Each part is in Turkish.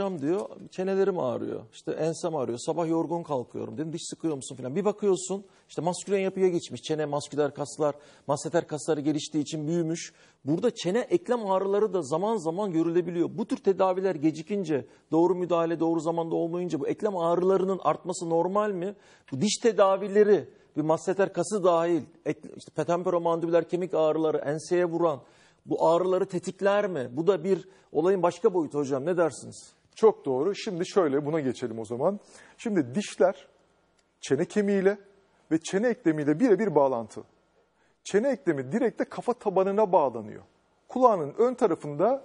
hocam diyor çenelerim ağrıyor. İşte ensem ağrıyor. Sabah yorgun kalkıyorum. Dedim diş sıkıyor musun falan. Bir bakıyorsun işte maskülen yapıya geçmiş. Çene, masküler kaslar, masseter kasları geliştiği için büyümüş. Burada çene eklem ağrıları da zaman zaman görülebiliyor. Bu tür tedaviler gecikince, doğru müdahale doğru zamanda olmayınca bu eklem ağrılarının artması normal mi? Bu diş tedavileri bir masseter kası dahil, işte petemperomandibüler kemik ağrıları, enseye vuran bu ağrıları tetikler mi? Bu da bir olayın başka boyutu hocam. Ne dersiniz? Çok doğru. Şimdi şöyle buna geçelim o zaman. Şimdi dişler çene kemiğiyle ve çene eklemiyle birebir bağlantı. Çene eklemi direkt de kafa tabanına bağlanıyor. Kulağın ön tarafında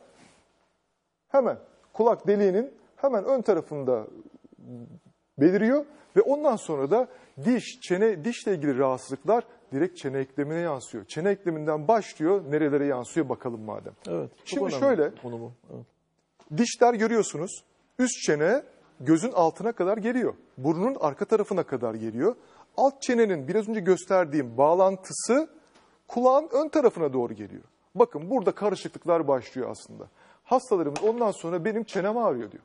hemen kulak deliğinin hemen ön tarafında beliriyor ve ondan sonra da diş, çene, dişle ilgili rahatsızlıklar direkt çene eklemine yansıyor. Çene ekleminden başlıyor, nerelere yansıyor bakalım madem. Evet. Şimdi şöyle. Konu Evet. Dişler görüyorsunuz. Üst çene gözün altına kadar geliyor. Burnun arka tarafına kadar geliyor. Alt çenenin biraz önce gösterdiğim bağlantısı kulağın ön tarafına doğru geliyor. Bakın burada karışıklıklar başlıyor aslında. Hastalarımız ondan sonra benim çenem ağrıyor diyor.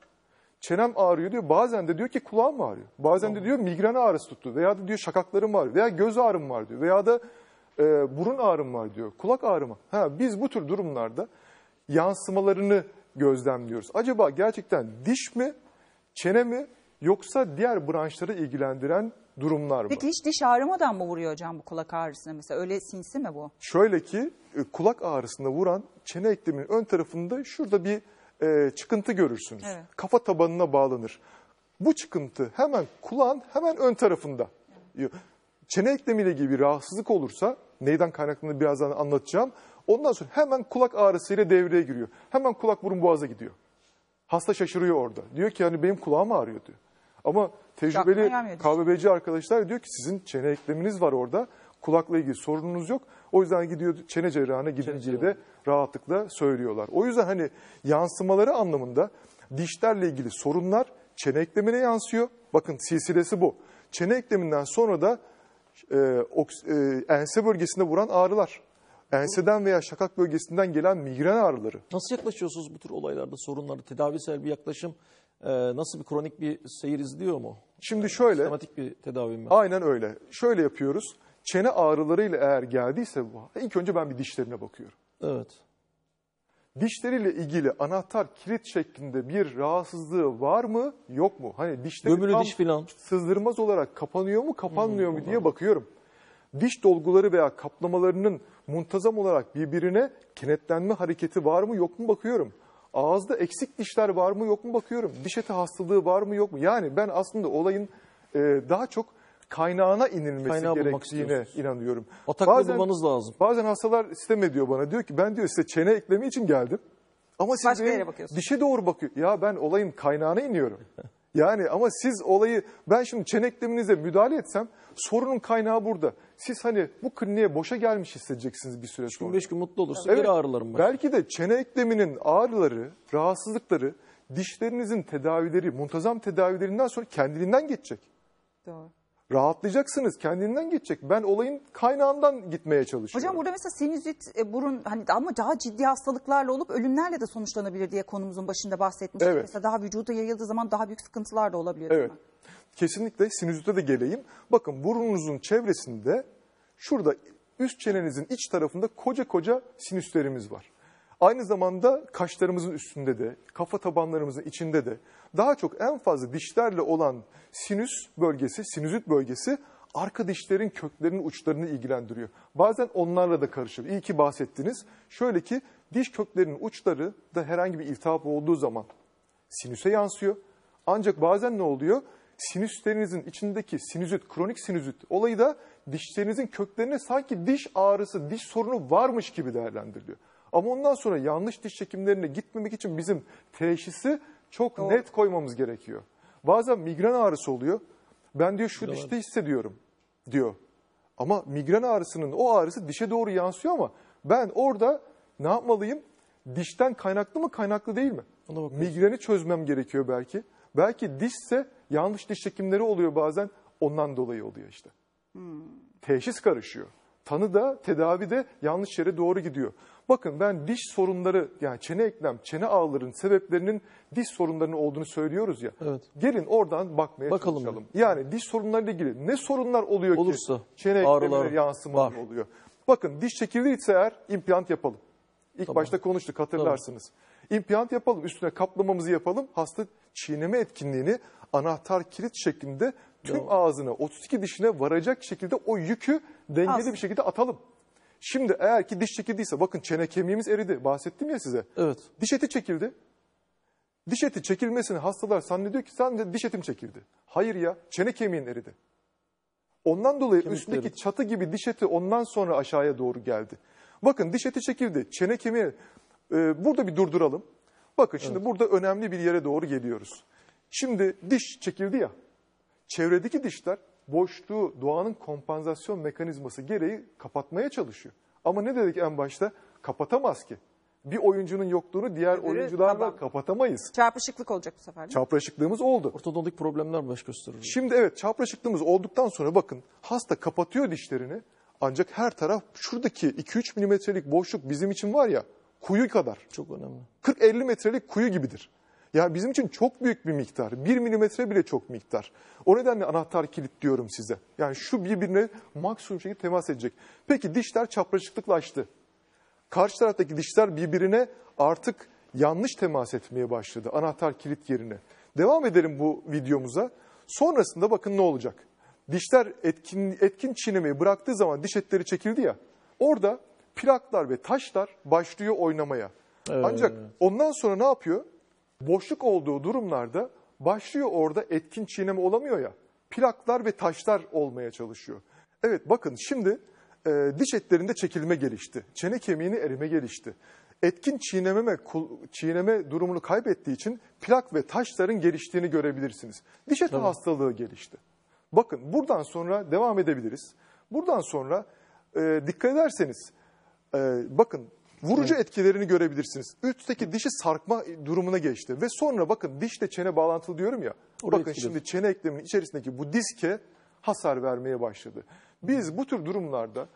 Çenem ağrıyor diyor. Bazen de diyor ki kulağım ağrıyor. Bazen de diyor migren ağrısı tuttu. Veya da diyor şakaklarım var. Veya göz ağrım var diyor. Veya da e, burun ağrım var diyor. Kulak ağrımı. Ha, biz bu tür durumlarda yansımalarını gözlemliyoruz. Acaba gerçekten diş mi, çene mi yoksa diğer branşları ilgilendiren durumlar mı? Peki hiç diş ağrımadan mı vuruyor hocam bu kulak ağrısına mesela? Öyle sinsi mi bu? Şöyle ki e, kulak ağrısında vuran çene ekleminin ön tarafında şurada bir e, çıkıntı görürsünüz. Evet. Kafa tabanına bağlanır. Bu çıkıntı hemen kulağın hemen ön tarafında. Evet. Çene eklemiyle gibi bir rahatsızlık olursa neyden kaynaklandığını birazdan anlatacağım. Ondan sonra hemen kulak ağrısıyla devreye giriyor. Hemen kulak burun boğaza gidiyor. Hasta şaşırıyor orada. Diyor ki yani benim kulağım ağrıyor diyor. Ama tecrübeli KBBC arkadaşlar diyor ki sizin çene ekleminiz var orada. Kulakla ilgili sorununuz yok. O yüzden gidiyor çene cerrahına gidince de rahatlıkla söylüyorlar. O yüzden hani yansımaları anlamında dişlerle ilgili sorunlar çene eklemine yansıyor. Bakın silsilesi bu. Çene ekleminden sonra da e, oks, e, ense bölgesinde vuran ağrılar enseden veya şakak bölgesinden gelen migren ağrıları. Nasıl yaklaşıyorsunuz bu tür olaylarda sorunları? Tedavisel bir yaklaşım e, nasıl bir kronik bir seyir izliyor mu? Şimdi yani şöyle. Sistematik bir tedavi mi? Aynen öyle. Şöyle yapıyoruz. Çene ağrılarıyla eğer geldiyse bu, ilk önce ben bir dişlerine bakıyorum. Evet. Dişleriyle ilgili anahtar kilit şeklinde bir rahatsızlığı var mı yok mu? Hani dişleri Gömülü tam diş falan. sızdırmaz olarak kapanıyor mu kapanmıyor hmm, mu diye bakıyorum diş dolguları veya kaplamalarının muntazam olarak birbirine kenetlenme hareketi var mı yok mu bakıyorum. Ağızda eksik dişler var mı yok mu bakıyorum. Diş eti hastalığı var mı yok mu? Yani ben aslında olayın e, daha çok kaynağına inilmesi Kaynağı gerektiğine inanıyorum. Ataklı bazen, bulmanız lazım. Bazen hastalar sistem ediyor bana. Diyor ki ben diyor size çene eklemi için geldim. Ama siz dişe doğru bakıyor. Ya ben olayın kaynağına iniyorum. Yani ama siz olayı ben şimdi çenekleminize müdahale etsem sorunun kaynağı burada. Siz hani bu kliniğe boşa gelmiş hissedeceksiniz bir süre sonra. 3 gün mutlu olursa evet, geri ağrılarım var. Belki de çene ekleminin ağrıları, rahatsızlıkları dişlerinizin tedavileri, muntazam tedavilerinden sonra kendiliğinden geçecek. Doğru rahatlayacaksınız. Kendinden geçecek. Ben olayın kaynağından gitmeye çalışıyorum. Hocam burada mesela sinüzit, e, burun hani ama daha ciddi hastalıklarla olup ölümlerle de sonuçlanabilir diye konumuzun başında bahsetmiştik. Evet. Mesela daha vücuda yayıldığı zaman daha büyük sıkıntılar da olabiliyor. Evet. Kesinlikle sinüzite de geleyim. Bakın burnunuzun çevresinde şurada üst çenenizin iç tarafında koca koca sinüslerimiz var. Aynı zamanda kaşlarımızın üstünde de, kafa tabanlarımızın içinde de daha çok en fazla dişlerle olan sinüs bölgesi, sinüzit bölgesi arka dişlerin köklerinin uçlarını ilgilendiriyor. Bazen onlarla da karışır. İyi ki bahsettiniz. Şöyle ki diş köklerinin uçları da herhangi bir iltihap olduğu zaman sinüse yansıyor. Ancak bazen ne oluyor? Sinüslerinizin içindeki sinüzit, kronik sinüzit olayı da dişlerinizin köklerine sanki diş ağrısı, diş sorunu varmış gibi değerlendiriliyor. Ama ondan sonra yanlış diş çekimlerine gitmemek için bizim teşhisi çok Doğru. net koymamız gerekiyor. Bazen migren ağrısı oluyor. Ben diyor şu Doğru. dişte hissediyorum diyor. Ama migren ağrısının o ağrısı dişe doğru yansıyor ama ben orada ne yapmalıyım? Dişten kaynaklı mı kaynaklı değil mi? Migreni çözmem gerekiyor belki. Belki dişse yanlış diş çekimleri oluyor bazen ondan dolayı oluyor işte. Hmm. Teşhis karışıyor. Tanı da tedavi de yanlış yere doğru gidiyor. Bakın ben diş sorunları yani çene eklem, çene ağlarının sebeplerinin diş sorunlarının olduğunu söylüyoruz ya. Evet. Gelin oradan bakmaya Bakalım çalışalım. Mi? Yani diş sorunlarıyla ilgili ne sorunlar oluyor Olursa, ki çene eklemine yansımaları oluyor. Bakın diş çekirdeği ise eğer implant yapalım. İlk tamam. başta konuştuk hatırlarsınız. Tamam. İmplant yapalım üstüne kaplamamızı yapalım. Hasta çiğneme etkinliğini anahtar kilit şeklinde tüm tamam. ağzına 32 dişine varacak şekilde o yükü dengeli As. bir şekilde atalım. Şimdi eğer ki diş çekildiyse bakın çene kemiğimiz eridi bahsettim ya size. Evet. Diş eti çekildi. Diş eti çekilmesini hastalar zannediyor ki sadece diş etim çekildi. Hayır ya çene kemiğin eridi. Ondan dolayı Kemik üstündeki eridi. çatı gibi diş eti ondan sonra aşağıya doğru geldi. Bakın diş eti çekildi. Çene kemiği e, burada bir durduralım. Bakın şimdi evet. burada önemli bir yere doğru geliyoruz. Şimdi diş çekildi ya. Çevredeki dişler boşluğu doğanın kompansasyon mekanizması gereği kapatmaya çalışıyor. Ama ne dedik en başta? Kapatamaz ki. Bir oyuncunun yokluğunu diğer Öbürü, oyuncularla tamam. kapatamayız. Çarpışıklık olacak bu sefer. Değil mi? Çapraşıklığımız oldu. Ortodontik problemler baş gösteriyor. Şimdi evet çapraşıklığımız olduktan sonra bakın hasta kapatıyor dişlerini. Ancak her taraf şuradaki 2-3 milimetrelik boşluk bizim için var ya kuyu kadar. Çok önemli. 40-50 metrelik kuyu gibidir. Ya bizim için çok büyük bir miktar. Bir milimetre bile çok miktar. O nedenle anahtar kilit diyorum size. Yani şu birbirine maksimum şekilde temas edecek. Peki dişler çapraşıklıklaştı. Karşı taraftaki dişler birbirine artık yanlış temas etmeye başladı anahtar kilit yerine. Devam edelim bu videomuza. Sonrasında bakın ne olacak. Dişler etkin, etkin çiğnemeyi bıraktığı zaman diş etleri çekildi ya. Orada plaklar ve taşlar başlıyor oynamaya. Evet. Ancak ondan sonra ne yapıyor? Boşluk olduğu durumlarda başlıyor orada etkin çiğneme olamıyor ya. Plaklar ve taşlar olmaya çalışıyor. Evet bakın şimdi e, diş etlerinde çekilme gelişti. Çene kemiğini erime gelişti. Etkin çiğnememe, çiğneme durumunu kaybettiği için plak ve taşların geliştiğini görebilirsiniz. Diş eti Tabii. hastalığı gelişti. Bakın buradan sonra devam edebiliriz. Buradan sonra e, dikkat ederseniz e, bakın Vurucu evet. etkilerini görebilirsiniz. Üstteki dişi sarkma durumuna geçti. Ve sonra bakın dişle çene bağlantılı diyorum ya. Oraya bakın etkiledi. şimdi çene ekleminin içerisindeki bu diske hasar vermeye başladı. Biz bu tür durumlarda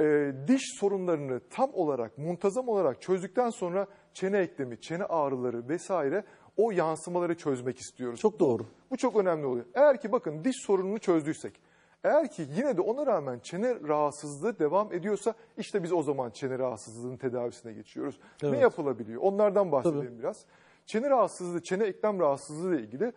e, diş sorunlarını tam olarak, muntazam olarak çözdükten sonra çene eklemi, çene ağrıları vesaire o yansımaları çözmek istiyoruz. Çok doğru. Bu çok önemli oluyor. Eğer ki bakın diş sorununu çözdüysek, eğer ki yine de ona rağmen çene rahatsızlığı devam ediyorsa işte biz o zaman çene rahatsızlığının tedavisine geçiyoruz. Evet. Ne yapılabiliyor? Onlardan bahsedelim Tabii. biraz. Çene rahatsızlığı, çene eklem rahatsızlığı ile ilgili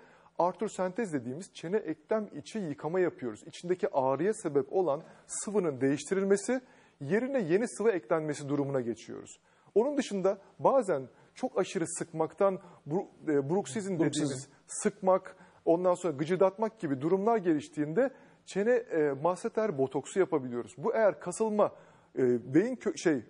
sentez dediğimiz çene eklem içi yıkama yapıyoruz. İçindeki ağrıya sebep olan sıvının değiştirilmesi, yerine yeni sıvı eklenmesi durumuna geçiyoruz. Onun dışında bazen çok aşırı sıkmaktan e, bruksizm dediğimiz sıkmak, ondan sonra gıcıdatmak gibi durumlar geliştiğinde çene e, masseter botoksu yapabiliyoruz. Bu eğer kasılma e, beyin kö- şey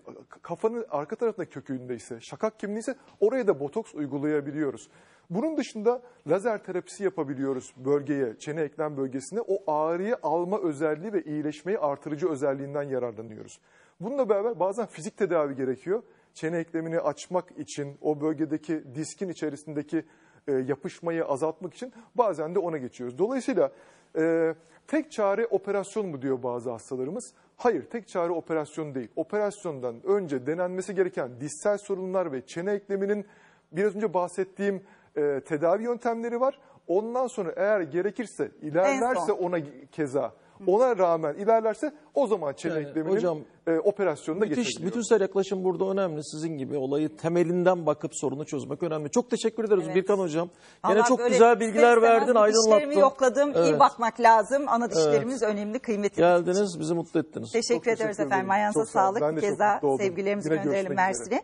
kafanın arka tarafında kökünde ise şakak kimliğiyse oraya da botoks uygulayabiliyoruz. Bunun dışında lazer terapisi yapabiliyoruz bölgeye, çene eklem bölgesine. O ağrıyı alma özelliği ve iyileşmeyi artırıcı özelliğinden yararlanıyoruz. Bununla beraber bazen fizik tedavi gerekiyor. Çene eklemini açmak için o bölgedeki diskin içerisindeki e, yapışmayı azaltmak için bazen de ona geçiyoruz. Dolayısıyla e, tek çare operasyon mu diyor bazı hastalarımız? Hayır, tek çare operasyon değil. Operasyondan önce denenmesi gereken dişsel sorunlar ve çene ekleminin biraz önce bahsettiğim e, tedavi yöntemleri var. Ondan sonra eğer gerekirse, ilerlerse ona keza ona rağmen ilerlerse o zaman Çelik yani, Demir'in hocam, e, operasyonuna geçebiliyor. Bütünsel yaklaşım burada önemli. Sizin gibi olayı temelinden bakıp sorunu çözmek önemli. Çok teşekkür ederiz evet. Birkan Hocam. Yine çok güzel bilgiler verdin, aydınlattın. Dişlerimi yokladım, evet. iyi bakmak lazım. Ana dişlerimiz evet. önemli, kıymetli. Geldiniz, bizi mutlu ettiniz. Teşekkür çok ederiz efendim. Ayağınıza sağlık. Bir kez daha sevgilerimizi gönderelim Mersin'e.